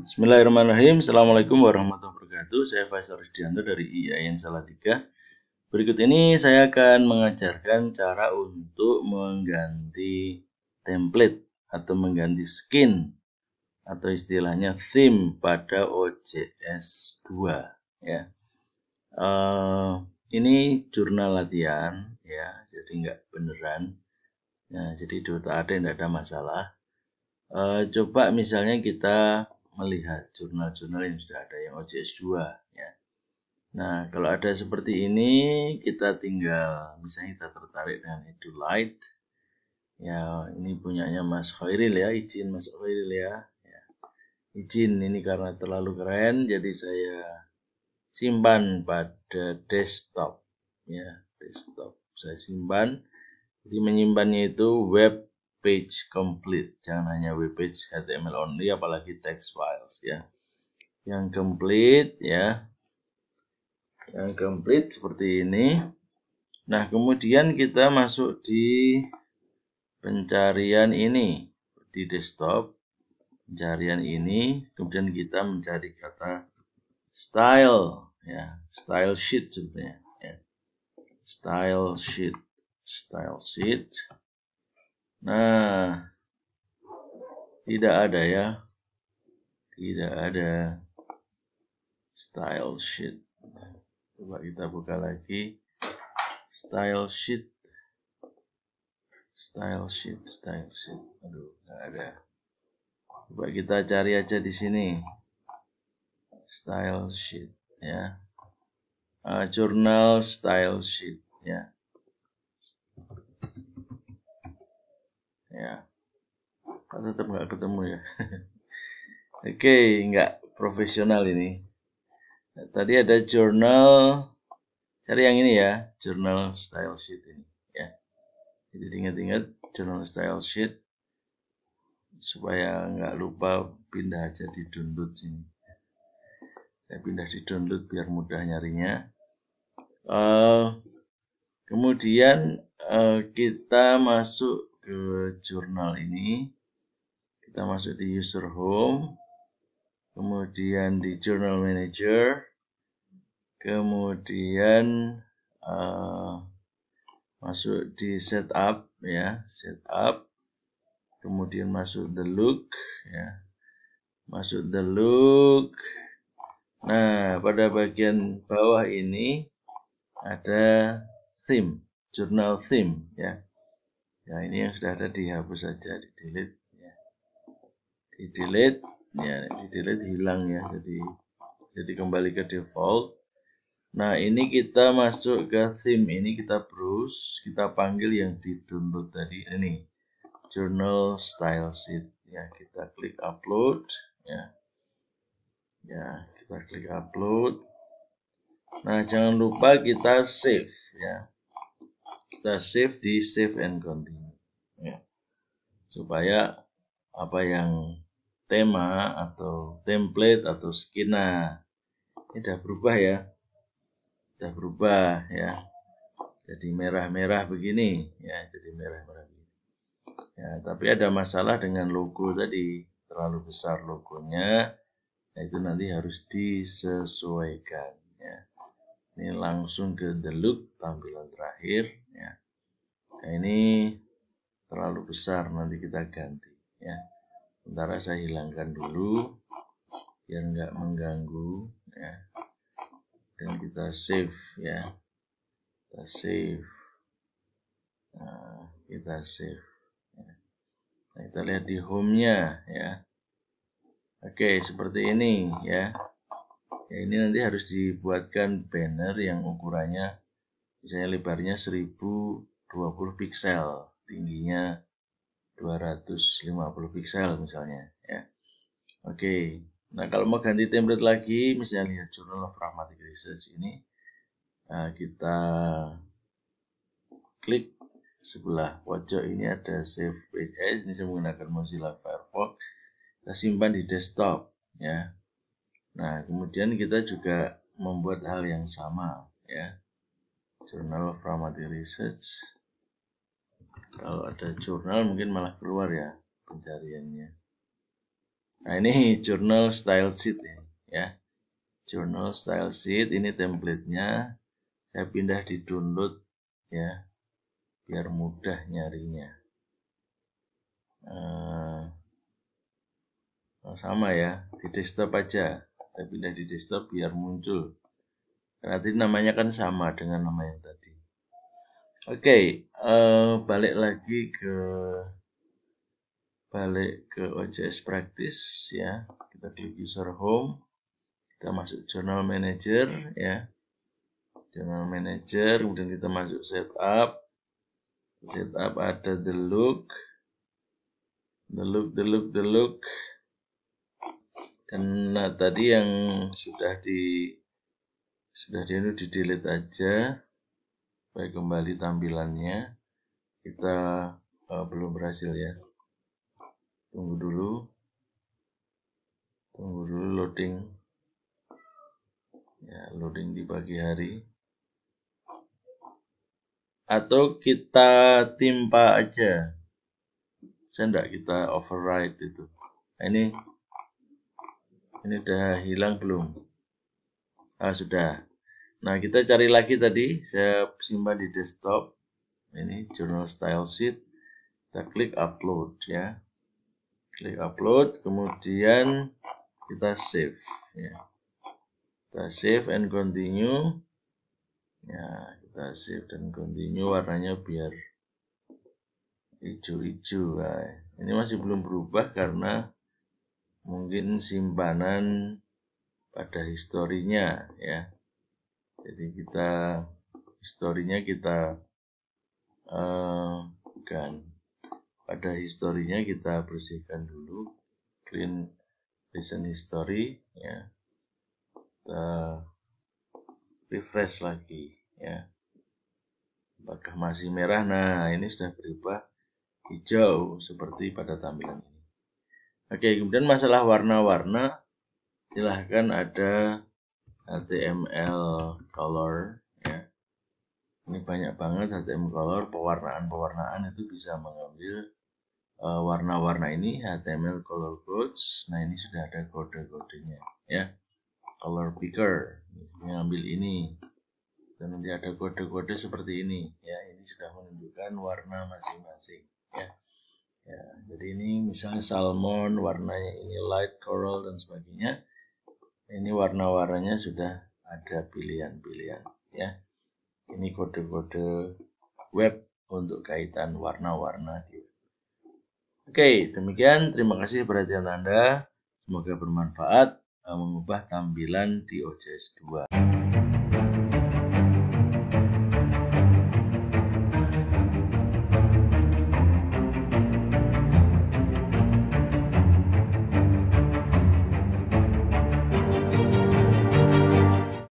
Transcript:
Bismillahirrahmanirrahim. Assalamualaikum warahmatullahi wabarakatuh. Saya Faisal Rusdianto dari IAIN Salatiga. Berikut ini saya akan mengajarkan cara untuk mengganti template atau mengganti skin atau istilahnya theme pada OJS 2 ya. Uh, ini jurnal latihan ya, jadi nggak beneran. Nah, jadi dua tak ada tidak ada masalah. Uh, coba misalnya kita melihat jurnal-jurnal yang sudah ada yang OJS 2 ya. Nah, kalau ada seperti ini kita tinggal misalnya kita tertarik dengan itu light ya ini punyanya Mas Khairil ya, izin Mas Khairil ya. ya. Izin ini karena terlalu keren jadi saya simpan pada desktop ya, desktop saya simpan. Jadi menyimpannya itu web page complete jangan hanya web page HTML only apalagi text files ya yang complete ya yang complete seperti ini nah kemudian kita masuk di pencarian ini di desktop pencarian ini kemudian kita mencari kata style ya style sheet sebenarnya ya. style sheet style sheet Nah, tidak ada ya. Tidak ada style sheet. Coba kita buka lagi. Style sheet. Style sheet, style sheet. Aduh, nggak ada. Coba kita cari aja di sini. Style sheet ya. Uh, ah, journal style sheet ya. ya tetap nggak ketemu ya oke okay, nggak profesional ini tadi ada journal cari yang ini ya journal style sheet ini ya jadi ingat-ingat journal style sheet supaya nggak lupa pindah aja di download sini saya pindah di download biar mudah nyarinya uh, kemudian uh, kita masuk ke jurnal ini kita masuk di user home kemudian di journal manager kemudian uh, masuk di setup ya setup kemudian masuk the look ya masuk the look nah pada bagian bawah ini ada theme jurnal theme ya ya ini yang sudah ada dihapus saja di delete ya di delete ya di delete hilang ya jadi jadi kembali ke default nah ini kita masuk ke theme ini kita browse kita panggil yang di download tadi ini journal style sheet ya kita klik upload ya ya kita klik upload nah jangan lupa kita save ya kita save di save and continue ya. supaya apa yang tema atau template atau skena ini sudah berubah ya sudah berubah ya jadi merah-merah begini ya jadi merah-merah begini ya tapi ada masalah dengan logo tadi terlalu besar logonya nah itu nanti harus disesuaikan ya ini langsung ke the look tampilan terakhir ya. Nah, ini terlalu besar nanti kita ganti ya. Sementara saya hilangkan dulu biar nggak mengganggu ya. Dan kita save ya. Kita save. Nah, kita save. Ya. Nah, kita lihat di home-nya ya. Oke, seperti ini ya ya, ini nanti harus dibuatkan banner yang ukurannya misalnya lebarnya 1020 pixel, tingginya 250 pixel misalnya ya oke okay. nah kalau mau ganti template lagi misalnya lihat jurnal of pragmatic research ini nah, kita klik sebelah pojok ini ada save page eh, ini saya menggunakan Mozilla Firefox kita simpan di desktop ya Nah, kemudian kita juga membuat hal yang sama ya. Journal of Primary Research. Kalau ada jurnal mungkin malah keluar ya pencariannya. Nah, ini jurnal style sheet ya. ya. Journal style sheet ini templatenya Saya pindah di download ya. Biar mudah nyarinya. Uh, sama ya, di desktop aja saya pindah di desktop biar muncul. Karena namanya kan sama dengan nama yang tadi. Oke, okay, uh, eh, balik lagi ke balik ke OJS Practice ya. Kita klik user home. Kita masuk journal manager ya. Journal manager, kemudian kita masuk setup. Setup ada the look. The look, the look, the look dan nah, tadi yang sudah di sudah di di delete aja supaya kembali tampilannya kita uh, belum berhasil ya tunggu dulu tunggu dulu loading ya loading di pagi hari atau kita timpa aja saya enggak kita override itu nah, ini ini udah hilang belum? Ah, sudah. Nah, kita cari lagi tadi. Saya simpan di desktop. Ini journal style sheet. Kita klik upload ya. Klik upload, kemudian kita save ya. Kita save and continue. Ya, kita save dan continue warnanya biar hijau-hijau. ini masih belum berubah karena mungkin simpanan pada historinya ya jadi kita historinya kita eh, bukan pada historinya kita bersihkan dulu clean recent history ya kita refresh lagi ya apakah masih merah nah ini sudah berubah hijau seperti pada tampilan Oke, kemudian masalah warna-warna silahkan ada HTML color ya. Ini banyak banget HTML color pewarnaan-pewarnaan itu bisa mengambil eh, warna-warna uh, ini HTML color codes. Nah, ini sudah ada kode-kodenya ya. Color picker mengambil ini. Dan nanti ada kode-kode seperti ini ya. Ini sudah menunjukkan warna masing-masing. Jadi ini misalnya salmon, warnanya ini light coral dan sebagainya. Ini warna-warnanya sudah ada pilihan-pilihan ya. Ini kode-kode web untuk kaitan warna-warna di web. Oke, demikian. Terima kasih perhatian Anda. Semoga bermanfaat eh, mengubah tampilan di OJS 2.